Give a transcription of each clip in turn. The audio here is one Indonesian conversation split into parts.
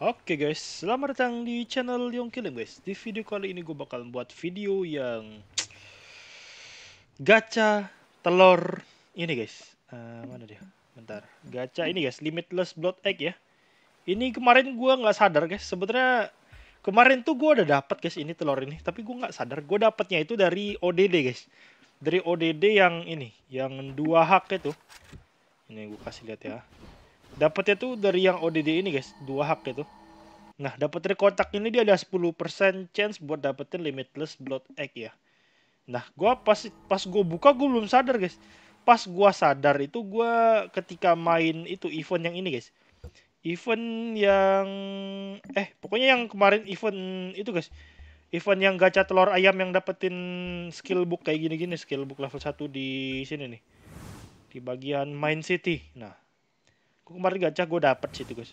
Oke okay guys, selamat datang di channel Yong Kilim guys. Di video kali ini gue bakal buat video yang gacha telur ini guys. Uh, mana dia? Bentar. Gacha ini guys, Limitless Blood Egg ya. Ini kemarin gue nggak sadar guys. Sebenarnya kemarin tuh gue udah dapat guys ini telur ini, tapi gue nggak sadar. Gue dapatnya itu dari ODD guys. Dari ODD yang ini, yang dua hak itu. Ini gue kasih lihat ya. Dapatnya tuh dari yang ODD ini guys, dua hak itu. Nah, dapat dari kotak ini dia ada 10% chance buat dapetin limitless blood egg ya. Nah, gua pas pas gua buka gua belum sadar, guys. Pas gua sadar itu gua ketika main itu event yang ini, guys. Event yang eh pokoknya yang kemarin event itu, guys. Event yang gacha telur ayam yang dapetin skill book kayak gini-gini, skill book level 1 di sini nih. Di bagian Main City. Nah, Gue kemarin gacha gue dapet sih itu guys.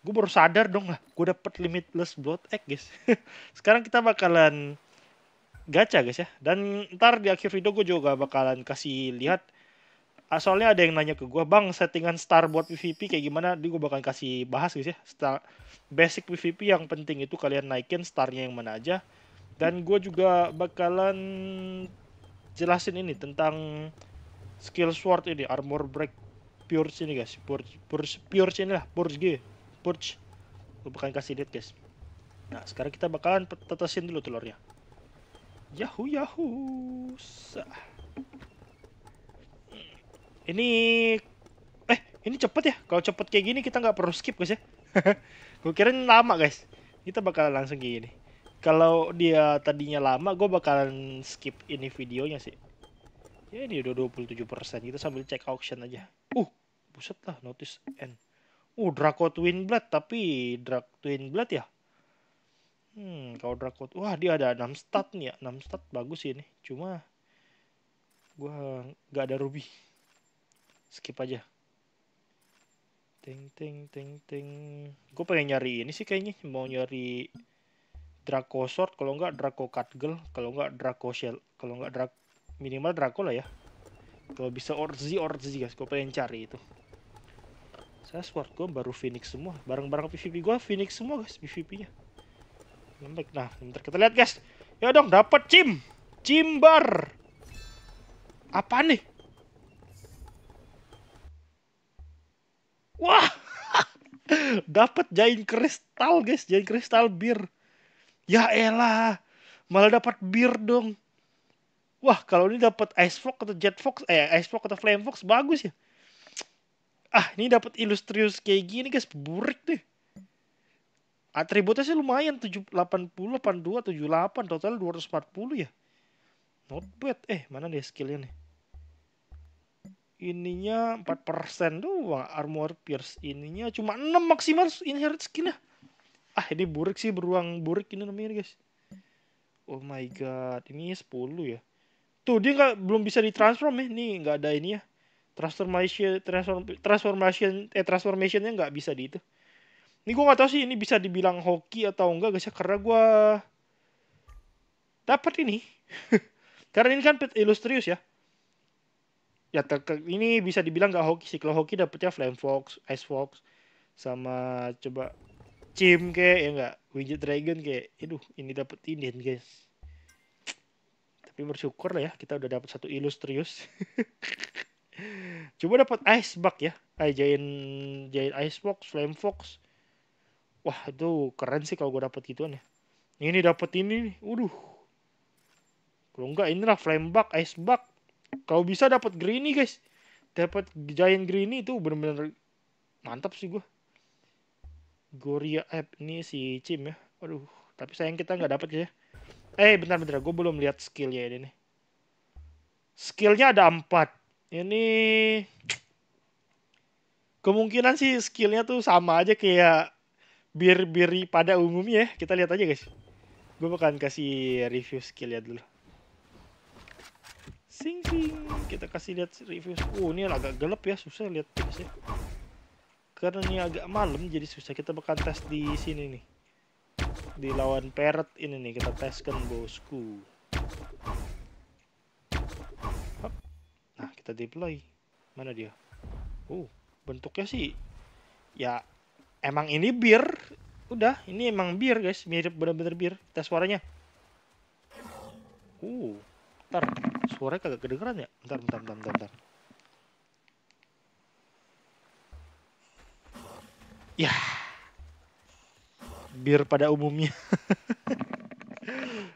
Gue baru sadar dong lah, gue dapet limitless blood egg guys. Sekarang kita bakalan gacha guys ya. Dan ntar di akhir video gue juga bakalan kasih lihat. Ah, soalnya ada yang nanya ke gue, bang settingan star buat PvP kayak gimana? Di gue bakalan kasih bahas guys ya. Star, basic PvP yang penting itu kalian naikin starnya yang mana aja. Dan gue juga bakalan jelasin ini tentang skill sword ini, armor break purge ini guys purge purge purge ini lah purge gitu ya. purge gue bakal kasih lihat guys nah sekarang kita bakalan tetesin dulu telurnya yahoo yahoo ini eh ini cepet ya kalau cepet kayak gini kita nggak perlu skip guys ya gue kira ini lama guys kita bakalan langsung kayak gini kalau dia tadinya lama gue bakalan skip ini videonya sih ya ini udah 27% kita sambil cek auction aja buset lah notice N uh Draco twin blood tapi Draco blood ya hmm kalau Draco wah dia ada enam stat nih ya enam stat bagus ini cuma gua nggak ada ruby skip aja ting ting ting ting gue pengen nyari ini sih kayaknya mau nyari Draco Sword kalau nggak Draco Catgirl kalau nggak Draco Shell kalau nggak Draco minimal Draco lah ya kalau bisa Orzi Orzi guys gue pengen cari itu saya squad gue baru Phoenix semua. Barang-barang PvP gue Phoenix semua guys PvP-nya. Nah, bentar kita lihat guys. Ya dong, dapat cim. Cimbar. Apa nih? Wah. dapat jain kristal guys, jain kristal bir. Ya elah. Malah dapat bir dong. Wah, kalau ini dapat Ice Fox atau Jet Fox, eh Ice Fox atau Flame Fox bagus ya ah ini dapat Illustrious kayak gini guys burik deh atributnya sih lumayan 80, 82, 78 total 240 ya not bad eh mana deh skillnya nih ininya 4% doang armor pierce ininya cuma 6 maksimal inherit skillnya ah ini burik sih beruang burik ini namanya guys oh my god ini 10 ya tuh dia nggak belum bisa ditransform ya nih nggak ada ini ya transformation transform, transformation eh transformationnya nggak bisa di itu ini gue nggak tahu sih ini bisa dibilang hoki atau enggak guys ya, karena gue dapat ini karena ini kan ilustrius ya ya ini bisa dibilang nggak hoki sih kalau hoki dapetnya flame fox ice fox sama coba chim kayak ya nggak widget dragon kayak aduh ini dapet ini guys tapi bersyukur lah ya kita udah dapat satu ilustrius Coba dapat ice bug ya. Ajain eh, jain ice box, flame fox. Wah, itu keren sih kalau gue dapat gituan ya. Ini dapat ini Waduh. Kalau enggak inilah flame bug, ice bug. Kalau bisa dapat greeny guys. Dapat giant greeny itu bener-bener mantap sih gue. Goria app ini si Cim ya. Aduh, tapi sayang kita nggak dapat ya. Eh, bentar-bentar, gue belum lihat skillnya ini Skillnya ada empat ini kemungkinan sih skillnya tuh sama aja kayak bir-biri pada umumnya. Kita lihat aja guys. Gue bakalan kasih review skillnya dulu. Sing sing. Kita kasih lihat review. Oh ini agak gelap ya, susah lihat ya. Karena ini agak malam jadi susah. Kita bakal tes di sini nih. Di lawan peret ini nih kita teskan bosku. kita deploy mana dia uh bentuknya sih ya emang ini bir udah ini emang bir guys mirip bener-bener bir Tes suaranya uh ntar suaranya kagak kedengeran ya Ntar ntar ntar ntar. ntar. ya bir pada umumnya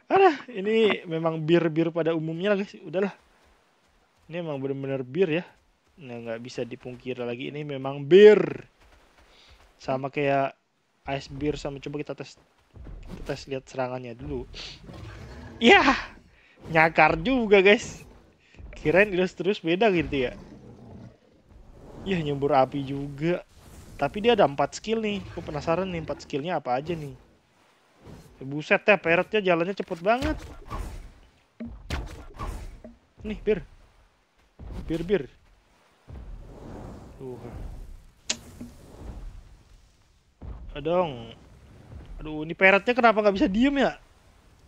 Ada, ini memang bir bir pada umumnya guys udahlah ini emang bener-bener bir ya. Nah, nggak bisa dipungkir lagi. Ini memang bir. Sama kayak ice bir sama coba kita tes kita tes lihat serangannya dulu. yeah! nyakar juga guys. Kirain terus terus beda gitu ya. yeah, nyembur api juga. Tapi dia ada empat skill nih. Aku penasaran nih empat skillnya apa aja nih. Ya, buset ya, peretnya jalannya cepet banget. Nih, bir bir, bir. Tuh. Adong. Aduh, ini peretnya kenapa nggak bisa diem ya?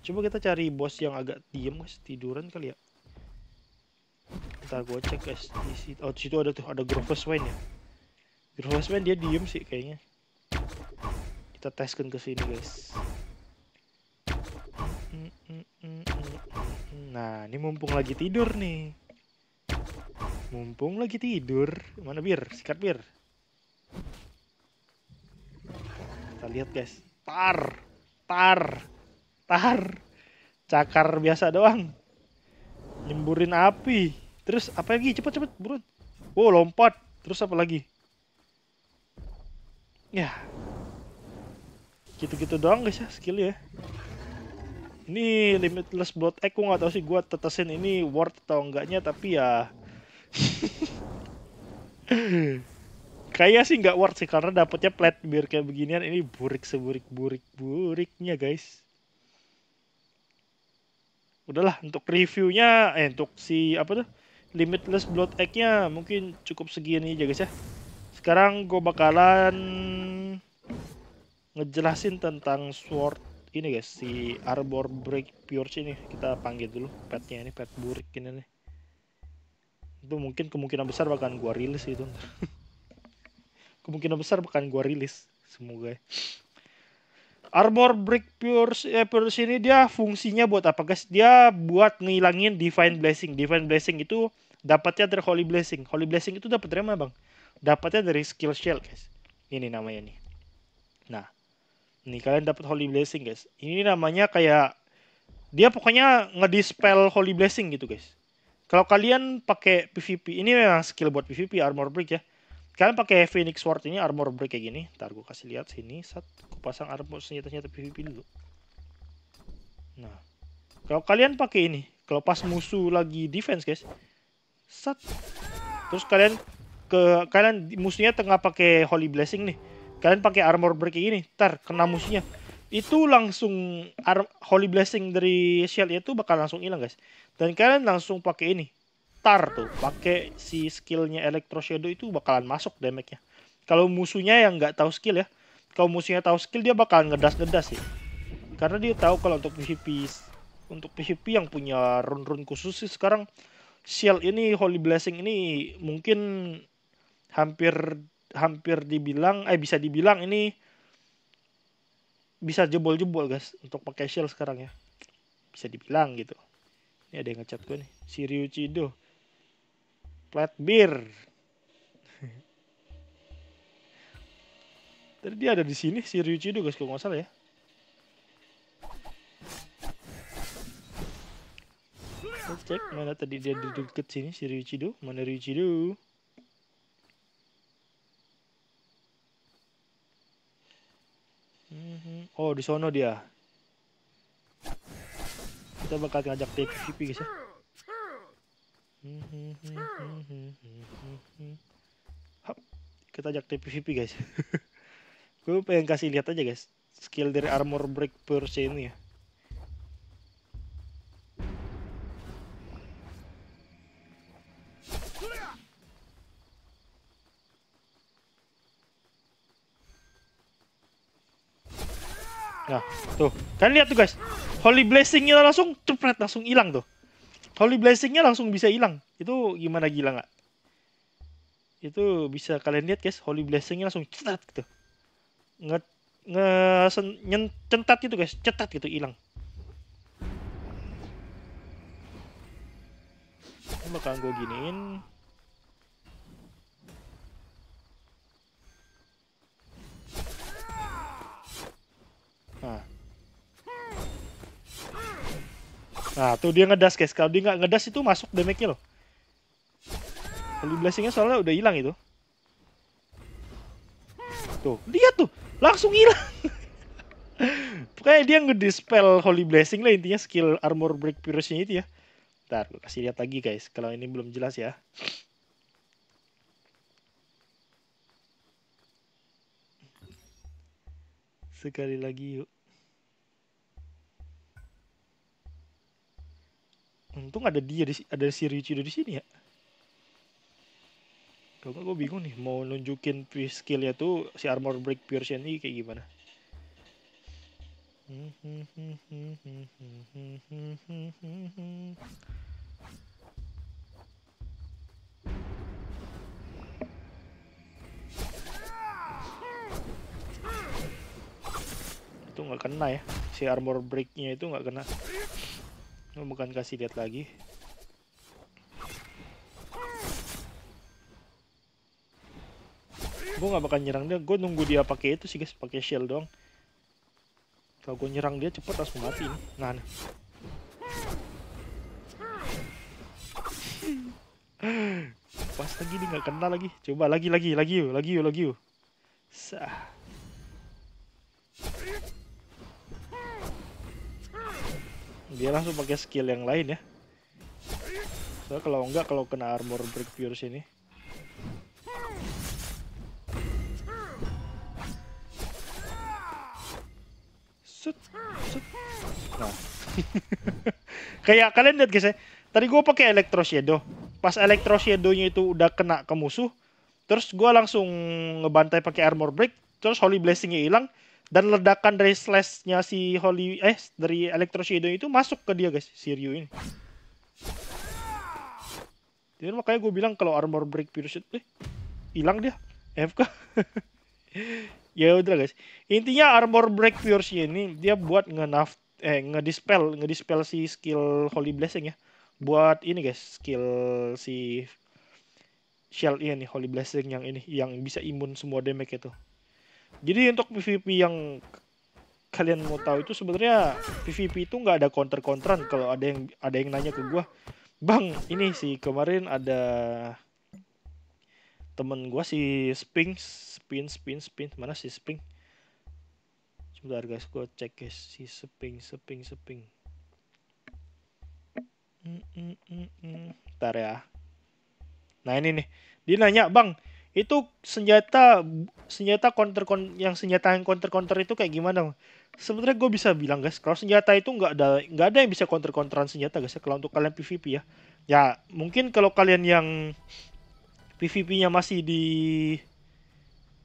Coba kita cari bos yang agak diem guys, tiduran kali ya. Ntar gua cek guys di situ. Oh, di situ ada tuh, ada Grover's Wine ya. Grover's Wine dia diem sih kayaknya. Kita teskan ke sini guys. Mm, mm, mm, nah, ini mumpung lagi tidur nih. Mumpung lagi tidur. Mana bir? Sikat bir. Kita lihat guys. Tar. Tar. Tar. Cakar biasa doang. Nyemburin api. Terus apa lagi? Cepet cepet buruan. Wow lompat. Terus apa lagi? Ya. Gitu-gitu doang guys ya skill ya. Ini limitless blood egg gue gak tau sih gue tetesin ini worth atau enggaknya tapi ya Kayaknya sih nggak worth sih karena dapetnya plate beer kayak beginian ini burik seburik burik buriknya guys. Udahlah untuk reviewnya eh untuk si apa tuh limitless blood egg-nya mungkin cukup segini aja guys ya. Sekarang gue bakalan ngejelasin tentang sword ini guys si arbor break pure ini kita panggil dulu petnya ini pet burik ini nih itu mungkin kemungkinan besar bahkan gua rilis itu kemungkinan besar bahkan gua rilis semoga ya. Armor Brick Pure eh, Pure ini dia fungsinya buat apa guys? Dia buat ngilangin Divine Blessing. Divine Blessing itu dapatnya dari Holy Blessing. Holy Blessing itu dapat dari mana, Bang? Dapatnya dari skill shell, guys. Ini namanya nih. Nah, ini kalian dapat Holy Blessing, guys. Ini namanya kayak dia pokoknya ngedispel Holy Blessing gitu, guys. Kalau kalian pakai PvP, ini memang skill buat PvP armor break ya. Kalian pakai Phoenix Sword ini armor break kayak gini. Ntar gue kasih lihat sini. Sat, kupasang pasang armor senjata-senjata PvP dulu. Nah, kalau kalian pakai ini, kalau pas musuh lagi defense guys, sat. Terus kalian ke kalian musuhnya tengah pakai Holy Blessing nih. Kalian pakai armor break kayak gini, ntar kena musuhnya itu langsung holy blessing dari shield itu ya, bakal langsung hilang guys dan kalian langsung pakai ini tar tuh pakai si skillnya electro shadow itu bakalan masuk damage-nya kalau musuhnya yang nggak tahu skill ya kalau musuhnya tahu skill dia bakalan ngedas ngedas sih ya. karena dia tahu kalau untuk PvP untuk PvP yang punya run-run khusus sih sekarang shield ini holy blessing ini mungkin hampir hampir dibilang eh bisa dibilang ini bisa jebol-jebol guys untuk pakai shell sekarang ya bisa dibilang gitu ini ada yang ngechat gue nih si Ryuchido flat beer tadi dia ada di sini si Ryuchido guys kalau nggak salah ya Let's cek mana tadi dia duduk ke sini si Ryuchido mana Ryuchido Mm-hmm. Oh, di sono dia. Kita bakal ngajak dia PvP, guys ya. Mm-hmm. Hap, kita ajak dia PvP, guys. Gue pengen kasih lihat aja, guys. Skill dari armor break Persia ini ya. Nah, tuh. Kalian lihat tuh guys. Holy Blessing-nya langsung cepret langsung hilang tuh. Holy Blessing-nya langsung bisa hilang. Itu gimana gila nggak? Itu bisa kalian lihat guys, Holy Blessing-nya langsung cetat gitu. Nge, nge sen, centat gitu guys, cetat gitu hilang. Ini bakal gue giniin. Nah, tuh dia ngedas, guys. Kalau dia nggak ngedas itu masuk damage-nya loh. Holy blessing-nya soalnya udah hilang itu. Tuh, lihat tuh. Langsung hilang. Pokoknya dia ngedispel Holy Blessing lah intinya skill armor break Pyrrhus-nya itu ya. Ntar, kasih lihat lagi guys. Kalau ini belum jelas ya. Sekali lagi yuk. untung ada dia di, ada si Ryuichi di sini ya kalau nggak gue bingung nih mau nunjukin skillnya tuh si armor break pure ini kayak gimana itu nggak kena ya si armor breaknya itu nggak kena Oh, bukan kasih lihat lagi. Gue nggak bakal nyerang dia. Gue nunggu dia pakai itu sih guys, pakai shield doang. Kalau gue nyerang dia cepet langsung mati nih. Nah, nah. Pas lagi dia nggak kena lagi. Coba lagi lagi lagi yuk, lagi yuk, lagi yuk. Sah. dia langsung pakai skill yang lain ya So kalau enggak kalau kena armor break virus ini Sut, sut. Nah. kayak kalian lihat guys ya tadi gue pakai electro shadow pas electro shadow itu udah kena ke musuh terus gue langsung ngebantai pakai armor break terus holy blessing-nya hilang dan ledakan dari slashnya si Holy eh dari Electro Shadow itu masuk ke dia guys si Ryu ini jadi makanya gue bilang kalau armor break parachute eh hilang dia FK ya udah guys intinya armor break parachute ini dia buat nge-naf, eh nge-dispel si skill Holy Blessing ya buat ini guys skill si shell ini Holy Blessing yang ini yang bisa imun semua damage itu jadi untuk PvP yang kalian mau tahu itu sebenarnya PvP itu nggak ada counter counteran kalau ada yang ada yang nanya ke gua bang ini sih kemarin ada temen gua si Spin Spin Spin Spin mana si Spin sebentar guys gua cek guys si Spin Spin Spin mm, mm, mm, mm. ya nah ini nih dia nanya bang itu senjata senjata counter kon yang senjata yang counter counter itu kayak gimana sebenarnya gue bisa bilang guys kalau senjata itu nggak ada nggak ada yang bisa counter counteran senjata guys ya, kalau untuk kalian PVP ya ya mungkin kalau kalian yang PVP-nya masih di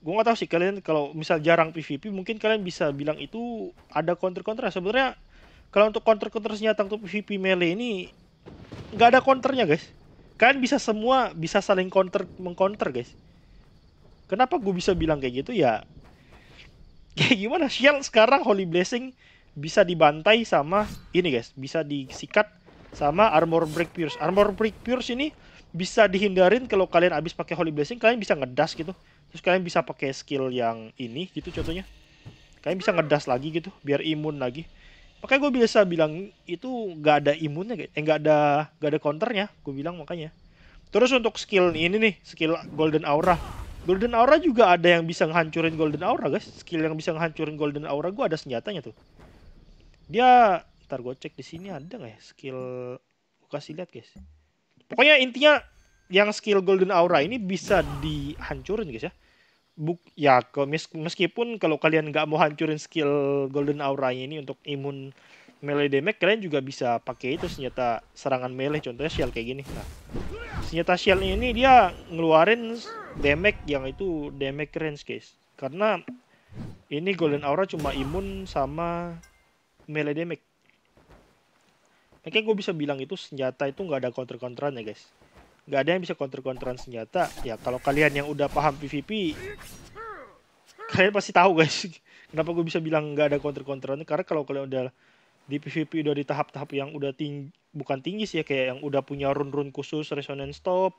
gue nggak tahu sih kalian kalau misal jarang PVP mungkin kalian bisa bilang itu ada counter counter sebenarnya kalau untuk counter counter senjata untuk PVP melee ini nggak ada counternya guys kalian bisa semua bisa saling counter mengcounter guys Kenapa gue bisa bilang kayak gitu ya? Kayak gimana? Shell sekarang Holy Blessing bisa dibantai sama ini guys, bisa disikat sama Armor Break Pierce. Armor Break Pierce ini bisa dihindarin kalau kalian abis pakai Holy Blessing, kalian bisa ngedas gitu. Terus kalian bisa pakai skill yang ini gitu contohnya. Kalian bisa ngedas lagi gitu, biar imun lagi. Makanya gue biasa bilang itu gak ada imunnya, guys. Eh, gak ada nggak ada counternya. Gue bilang makanya. Terus untuk skill ini nih, skill Golden Aura Golden Aura juga ada yang bisa ngehancurin Golden Aura guys. Skill yang bisa ngehancurin Golden Aura gue ada senjatanya tuh. Dia ntar gue cek di sini ada nggak ya skill gue kasih lihat guys. Pokoknya intinya yang skill Golden Aura ini bisa dihancurin guys ya. Buk ya meskipun kalau kalian nggak mau hancurin skill Golden Aura ini untuk imun melee damage kalian juga bisa pakai itu senjata serangan melee contohnya shield kayak gini. Nah, senjata shield ini dia ngeluarin damage yang itu damage range guys karena ini golden aura cuma imun sama melee damage makanya gue bisa bilang itu senjata itu nggak ada counter counteran ya guys nggak ada yang bisa counter counteran senjata ya kalau kalian yang udah paham pvp kalian pasti tahu guys kenapa gue bisa bilang nggak ada counter counteran karena kalau kalian udah di PvP udah di tahap-tahap yang udah tinggi bukan tinggi sih ya kayak yang udah punya run-run khusus resonance top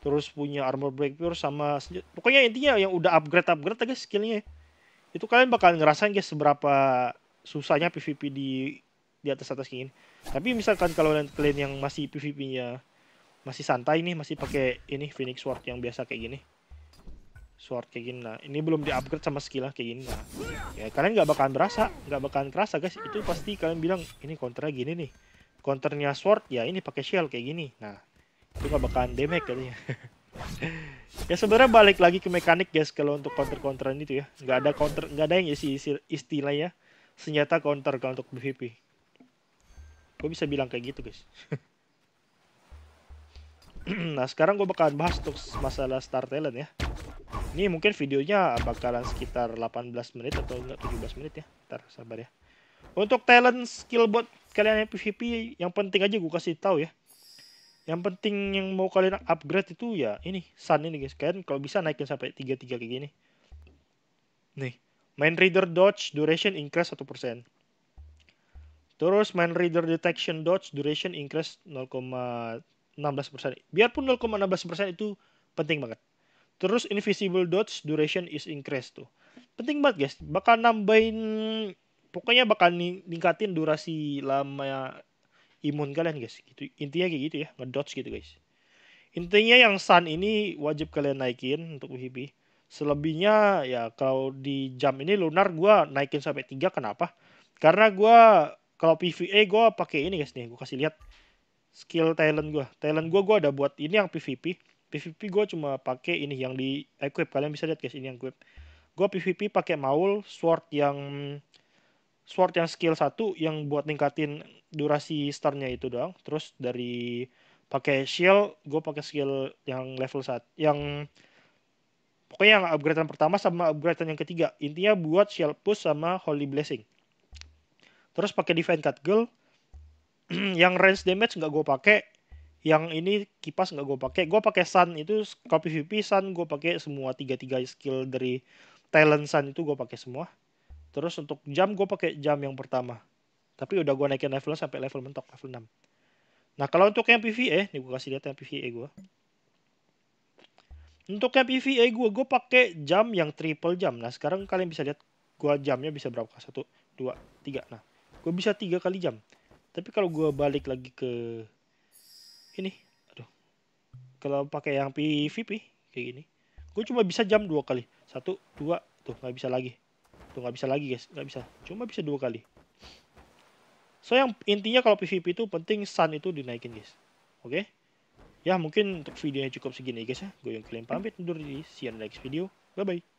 terus punya armor break pure sama senjata. pokoknya intinya yang udah upgrade upgrade aja skillnya itu kalian bakal ngerasain guys seberapa susahnya PvP di di atas atas gini tapi misalkan kalau kalian, kalian yang masih PvP-nya masih santai nih masih pakai ini Phoenix Sword yang biasa kayak gini sword kayak gini nah ini belum di upgrade sama skill lah kayak gini nah ya kalian nggak bakalan berasa nggak bakalan kerasa guys itu pasti kalian bilang ini counternya gini nih counternya sword ya ini pakai shell kayak gini nah itu nggak bakalan damage katanya ya sebenarnya balik lagi ke mekanik guys kalau untuk counter counteran itu ya nggak ada counter nggak ada yang isi istilahnya senjata counter kalau untuk PvP gue bisa bilang kayak gitu guys nah sekarang gue bakalan bahas untuk masalah star talent ya ini mungkin videonya bakalan sekitar 18 menit atau enggak 17 menit ya ntar sabar ya untuk talent skill buat kalian yang PvP yang penting aja gue kasih tahu ya yang penting yang mau kalian upgrade itu ya ini Sun ini guys kalian kalau bisa naikin sampai 33 kayak gini nih main reader dodge duration increase satu persen terus main reader detection dodge duration increase 0,16% biarpun 0,16% itu penting banget terus invisible dodge duration is increase tuh penting banget guys bakal nambahin pokoknya bakal ningkatin durasi lama imun kalian guys gitu intinya kayak gitu ya ngedodge gitu guys intinya yang sun ini wajib kalian naikin untuk UHB selebihnya ya kalau di jam ini lunar gue naikin sampai 3 kenapa karena gue kalau PVE eh, gue pakai ini guys nih gue kasih lihat skill talent gue talent gue gue ada buat ini yang PVP PVP gue cuma pakai ini yang di equip kalian bisa lihat guys ini yang equip gue PVP pakai maul sword yang sword yang skill 1 yang buat ningkatin durasi starnya itu doang terus dari pakai shield gue pakai skill yang level saat yang pokoknya yang upgradean pertama sama upgradean yang ketiga intinya buat shield push sama holy blessing terus pakai defense cut girl yang range damage nggak gue pakai yang ini kipas nggak gue pakai gue pakai sun itu v vp sun gue pakai semua tiga tiga skill dari talent sun itu gue pakai semua terus untuk jam gue pakai jam yang pertama tapi udah gue naikin level sampai level mentok, level 6. Nah kalau untuk yang PvE, eh, nih gue kasih lihat yang PvE gue. Untuk yang PvE gue, gue pakai jam yang triple jam. Nah sekarang kalian bisa lihat gue jamnya bisa berapa? Satu, dua, tiga. Nah gue bisa tiga kali jam. Tapi kalau gue balik lagi ke ini, aduh, kalau pakai yang PvP kayak gini, gue cuma bisa jam dua kali. Satu, dua, tuh nggak bisa lagi. Tuh nggak bisa lagi guys, nggak bisa. Cuma bisa dua kali. So yang intinya kalau PVP itu penting sun itu dinaikin guys. Oke. Okay? Ya mungkin untuk videonya cukup segini guys ya. Gue yang kalian pamit undur diri. See you next video. Bye bye.